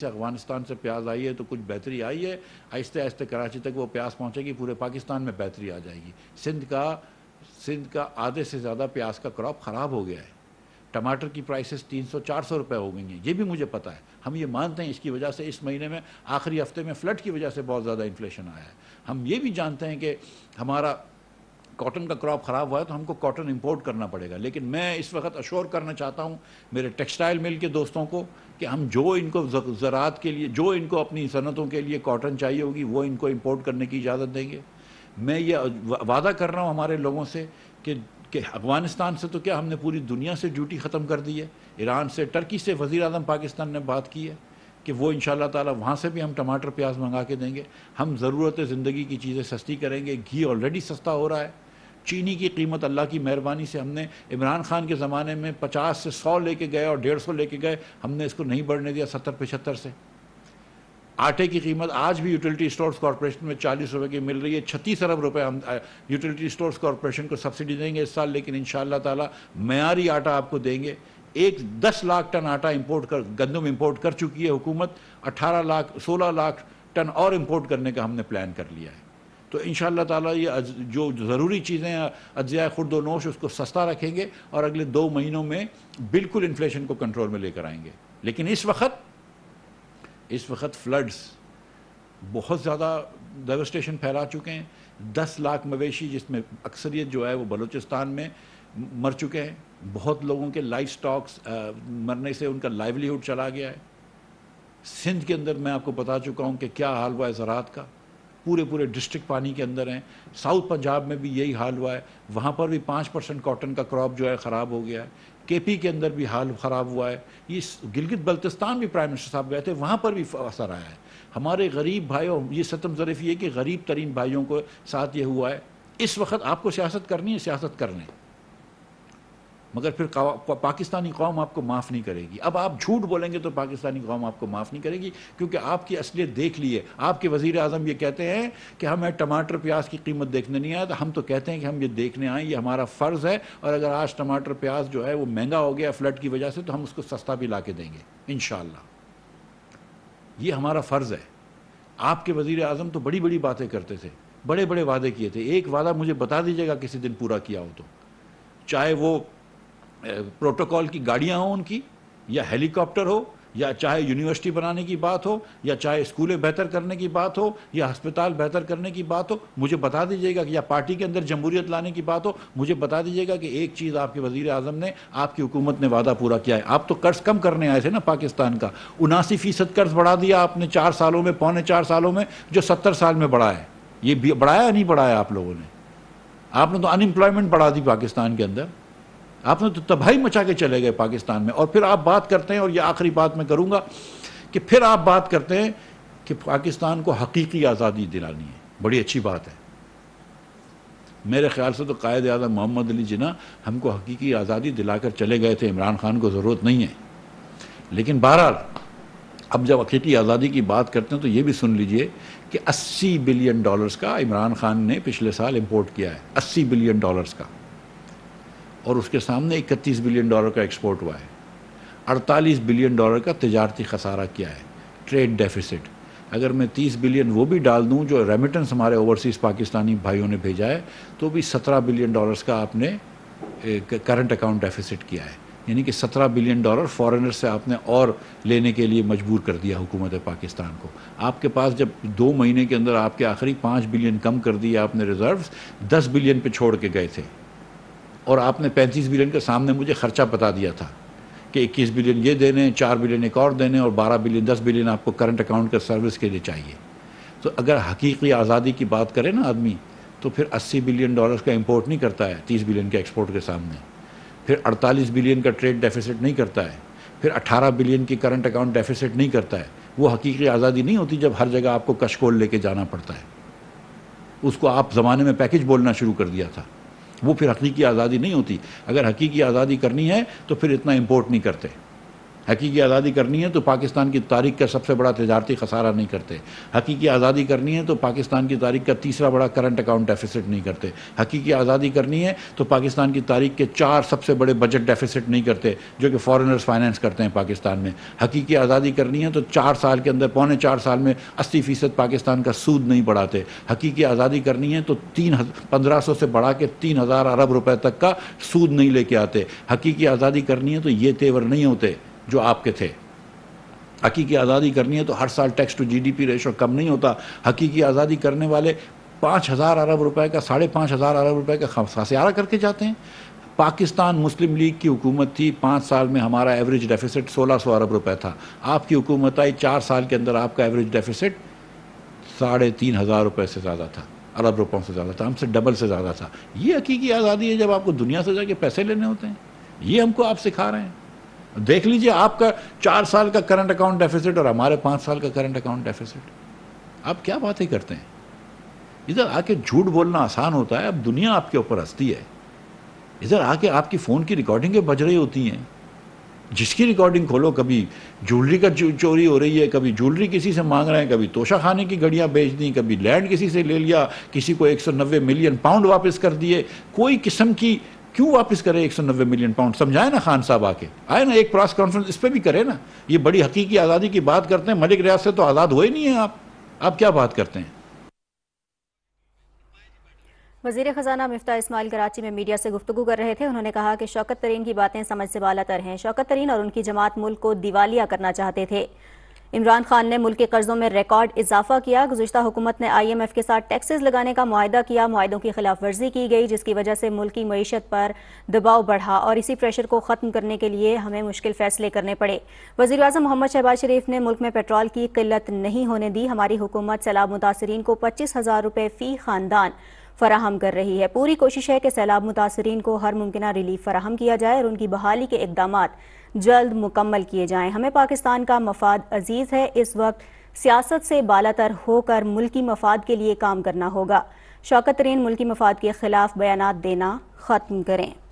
से अफगानिस्तान से प्याज आई है तो कुछ बेहतरी आई है आहिस्ते आहिस्ते कराची तक वो प्याज पहुँचेगी पूरे पाकिस्तान में बेहतरी आ जाएगी सिंध का सिंध का आधे से ज़्यादा प्याज का क्रॉप ख़राब हो गया है टमाटर की प्राइसेस 300 400 रुपए हो गई हैं ये भी मुझे पता है हम ये मानते हैं इसकी वजह से इस महीने में आखिरी हफ्ते में फ्लड की वजह से बहुत ज़्यादा इन्फ्लेशन आया है हम ये भी जानते हैं कि हमारा कॉटन का क्रॉप ख़राब हुआ है तो हमको कॉटन इंपोर्ट करना पड़ेगा लेकिन मैं इस वक्त अशोर करना चाहता हूँ मेरे टेक्सटाइल मिल के दोस्तों को कि हम जो इनको ज़रात के लिए जो इनको अपनी सनतों के लिए कॉटन चाहिए होगी वो इनको इंपोर्ट करने की इजाज़त देंगे मैं ये वादा कर रहा हूँ हमारे लोगों से कि कि अफगानिस्तान से तो क्या हमने पूरी दुनिया से ड्यूटी ख़त्म कर दी है ईरान से टर्की से वज़ी अजम पाकिस्तान ने बात की है कि वो इन तला वहाँ से भी हम टमाटर प्याज मंगा के देंगे हम ज़रूरत ज़िंदगी की चीज़ें सस्ती करेंगे घी ऑलरेडी सस्ता हो रहा है चीनी की कीमत अल्लाह की मेहरबानी से हमने इमरान खान के ज़माने में पचास से सौ लेके गए और डेढ़ सौ लेके गए हमने इसको नहीं बढ़ने दिया सत्तर पचहत्तर से आटे की कीमत आज भी यूटिलिटी स्टोर्स कॉरपोरेशन में चालीस रुपये की मिल रही है छत्तीस अरब रुपए हम यूटिलिटी स्टोर्स कॉरपोरेशन को सब्सिडी देंगे इस साल लेकिन इन ताला मैारी आटा आपको देंगे एक दस लाख टन आटा इम्पोर्ट कर गंदम इम्पोर्ट कर चुकी है हुकूमत अट्ठारह लाख सोलह लाख टन और इम्पोर्ट करने का हमने प्लान कर लिया है तो इन ताला तला जो ज़रूरी चीज़ें अज्जा खुर्द नोश उसको सस्ता रखेंगे और अगले दो महीनों में बिल्कुल इन्फ्लेशन को कंट्रोल में लेकर आएंगे लेकिन इस वक्त इस वक्त फ्लड्स बहुत ज़्यादा डेवस्टेशन फैला चुके हैं दस लाख मवेशी जिसमें अक्सरियत जो है वो बलूचिस्तान में मर चुके हैं बहुत लोगों के लाइफ स्टॉक्स मरने से उनका लाइवलीहुड चला गया है सिंध के अंदर मैं आपको बता चुका हूँ कि क्या हाल हुआ है ज़रात का पूरे पूरे डिस्ट्रिक्ट पानी के अंदर हैं साउथ पंजाब में भी यही हाल हुआ है वहाँ पर भी पाँच परसेंट कॉटन का क्रॉप जो है ख़राब हो गया है केपी के अंदर भी हाल ख़राब हुआ है ये गिलगित बल्तिस्तान भी प्राइम मिनिस्टर साहब गए थे वहाँ पर भी असर आया है हमारे गरीब भाइयों ये सतम ज़रफ़ ये कि गरीब तरीन भाइयों को साथ ये हुआ है इस वक्त आपको सियासत करनी है सियासत कर लें मगर फिर पाकिस्तानी कौम आपको माफ़ नहीं करेगी अब आप झूठ बोलेंगे तो पाकिस्तानी कौम आपको माफ़ नहीं करेगी क्योंकि आपकी असलियत देख ली है आपके वजीर अजम ये कहते हैं कि हमें टमाटर प्याज की कीमत देखने नहीं आया तो हम तो कहते हैं कि हम ये देखने आए ये हमारा फ़र्ज़ है और अगर आज टमाटर प्याज जो है वो महंगा हो गया फ्लड की वजह से तो हम उसको सस्ता भी ला के देंगे इन ये हमारा फ़र्ज़ है आपके वजीर अजम तो बड़ी बड़ी बातें करते थे बड़े बड़े वादे किए थे एक वादा मुझे बता दीजिएगा किसी दिन पूरा किया हो तो चाहे वो प्रोटोकॉल की गाड़ियाँ हों उनकी या हेलीकॉप्टर हो या चाहे यूनिवर्सिटी बनाने की बात हो या चाहे स्कूलें बेहतर करने की बात हो या अस्पताल बेहतर करने की बात हो मुझे बता दीजिएगा कि या पार्टी के अंदर जमहूरियत लाने की बात हो मुझे बता दीजिएगा कि एक चीज़ आपके वजीर अजम ने आपकी हुकूमत ने वादा पूरा किया है आप तो कर्ज़ कम करने आए थे ना पाकिस्तान का उनासी फ़ीसद कर्ज़ बढ़ा दिया आपने चार सालों में पौने चार सालों में जो सत्तर साल में बढ़ा है ये बढ़ाया नहीं बढ़ाया आप लोगों ने आपने तो अनएम्प्लॉयमेंट बढ़ा दी पाकिस्तान के अंदर आपने तो तबाही मचा के चले गए पाकिस्तान में और फिर आप बात करते हैं और ये आखिरी बात मैं करूँगा कि फिर आप बात करते हैं कि पाकिस्तान को हकीकी आज़ादी दिलानी है बड़ी अच्छी बात है मेरे ख्याल से तो कायद अजम मोहम्मद अली जिना हमको हकीकी आज़ादी दिलाकर चले गए थे इमरान खान को ज़रूरत नहीं है लेकिन बहरहाल अब जब हकीकी आज़ादी की बात करते हैं तो ये भी सुन लीजिए कि 80 बिलियन डॉलर्स का इमरान खान ने पिछले साल इंपोर्ट किया है 80 बिलियन डॉलर्स का और उसके सामने इकतीस बिलियन डॉलर का एक्सपोर्ट हुआ है अड़तालीस बिलियन डॉलर का तजारती खसारा किया है ट्रेड डेफिसिट अगर मैं तीस बिलियन वो भी डाल दूं जो रेमिटेंस हमारे ओवरसीज़ पाकिस्तानी भाइयों ने भेजा है तो भी सत्रह बिलियन डॉलर्स का आपने करंट अकाउंट डेफिसिट किया है यानी कि सत्रह बिलियन डॉलर फॉरेनर से आपने और लेने के लिए मजबूर कर दिया हुकूमत पाकिस्तान को आपके पास जब दो महीने के अंदर आपके आखिरी पाँच बिलियन कम कर दिए आपने रिज़र्व दस बिलियन पर छोड़ के गए थे और आपने 35 बिलियन के सामने मुझे खर्चा बता दिया था कि 21 बिलियन ये देने चार बिलियन एक और देने और 12 बिलियन 10 बिलियन आपको करंट अकाउंट के सर्विस के लिए चाहिए तो अगर हकीकी आज़ादी की बात करें ना आदमी तो फिर 80 बिलियन डॉलर्स का इंपोर्ट नहीं करता है 30 बिलियन के एक्सपोर्ट के सामने फिर 48 बिलियन का ट्रेड डेफिसिट नहीं करता है फिर 18 बिलियन की करंट अकाउंट डेफिसिट नहीं करता है वो हकीकी आज़ादी नहीं होती जब हर जगह आपको कशकोल लेके जाना पड़ता है उसको आप ज़माने में पैकेज बोलना शुरू कर दिया था वो फिर हकीकी आज़ादी नहीं होती अगर हकीकी आज़ादी करनी है तो फिर इतना इम्पोर्ट नहीं करते हकीकी आज़ादी करनी है तो पाकिस्तान की तारीख का सबसे बड़ा तजारती खसारा नहीं करते हकीकी आज़ादी करनी है तो पाकिस्तान की तारीख का तीसरा बड़ा करंट अकाउंट डेफिसिट नहीं करते हकीकी आज़ादी करनी है तो पाकिस्तान की तारीख के चार सबसे बड़े बजट डेफिसिट नहीं करते जो कि फ़ॉरनर्स फाइनेंस करते हैं पाकिस्तान में हकीकी आज़ादी करनी है तो चार साल के अंदर पौने चार साल में अस्सी फ़ीसद पाकिस्तान का सूद नहीं बढ़ाते हकीकी आज़ादी करनी है तो तीन पंद्रह सौ से बढ़ा के तीन हज़ार अरब रुपये तक का सूद नहीं लेके आते हकीकी आज़ादी करनी है तो ये तेवर नहीं होते जो आपके थे हकीकी आज़ादी करनी है तो हर साल टैक्स टू जीडीपी रेशो कम नहीं होता हकीकी आज़ादी करने वाले पाँच हज़ार अरब रुपए का साढ़े पाँच हज़ार अरब रुपए का खसारा करके जाते हैं पाकिस्तान मुस्लिम लीग की हुकूमत थी पाँच साल में हमारा एवरेज डेफिसिट सोलह सौ अरब रुपए था आपकी हुकूमत आई चार साल के अंदर आपका एवरेज डेफिसिट साढ़े तीन हज़ार रुपये से ज़्यादा था अरब रुपयों से ज़्यादा था हमसे डबल से ज़्यादा था ये हकीकी आज़ादी है जब आपको दुनिया से जाके पैसे लेने होते हैं ये हमको आप सिखा रहे हैं देख लीजिए आपका चार साल का करंट अकाउंट डेफिसिट और हमारे पांच साल का करंट अकाउंट डेफिसिट आप क्या बातें करते हैं इधर आके झूठ बोलना आसान होता है अब दुनिया आपके ऊपर हंसती है इधर आके आपकी फ़ोन की रिकॉर्डिंगें बज रही होती हैं जिसकी रिकॉर्डिंग खोलो कभी ज्वेलरी का चोरी हो रही है कभी ज्वेलरी किसी से मांग रहे हैं कभी तोशा खाने की घड़ियां बेच दी कभी लैंड किसी से ले लिया किसी को 190 मिलियन पाउंड वापस कर दिए कोई किस्म की क्यों वापस करे 190 मिलियन पाउंड समझाए ना खान साहब आके आए ना एक प्रेस कॉन्फ्रेंस इस पर भी करें ना ये बड़ी हकीकी आज़ादी की बात करते हैं मलिक रियाज से तो आज़ाद हुए नहीं है आप आप क्या बात करते हैं वजीर खजाना मफ्ता इस्माइल कराची में मीडिया से गुफ्तु कर रहे थे उन्होंने कहा कि शौकत तरीन की बातें समझ से बाला तर हैं शौकत तरीन और उनकी जमात मुल्क को दिवालिया करना चाहते थे इमरान खान ने मुल्क के कर्जों में रिकॉर्ड इजाफा किया गुजशत हुकूमत ने आई एम एफ के साथ टैक्सेस लगाने का माहा किया माहों की खिलाफ वर्जी की गई जिसकी वजह से मुल्क की मीशत पर दबाव बढ़ा और इसी प्रेशर को ख़त्म करने के लिए हमें मुश्किल फैसले करने पड़े वजी अजम मोहम्मद शहबाज शरीफ ने मुल्क में पेट्रोल की किल्लत नहीं होने दी हमारी हुकूमत सैलाब मुतासरीन को पच्चीस हज़ार रुपये फ़ी खानदान फराहम कर रही है पूरी कोशिश है कि सैलाब मुतासरीन को हर मुमकिन रिलीफ फराहम किया जाए और उनकी बहाली के इकदाम जल्द मुकम्मल किए जाएं हमें पाकिस्तान का मफाद अजीज है इस वक्त सियासत से बालातर होकर मुल्की मफाद के लिए काम करना होगा शौकत तरीन मुल्की मफाद के खिलाफ बयान देना ख़त्म करें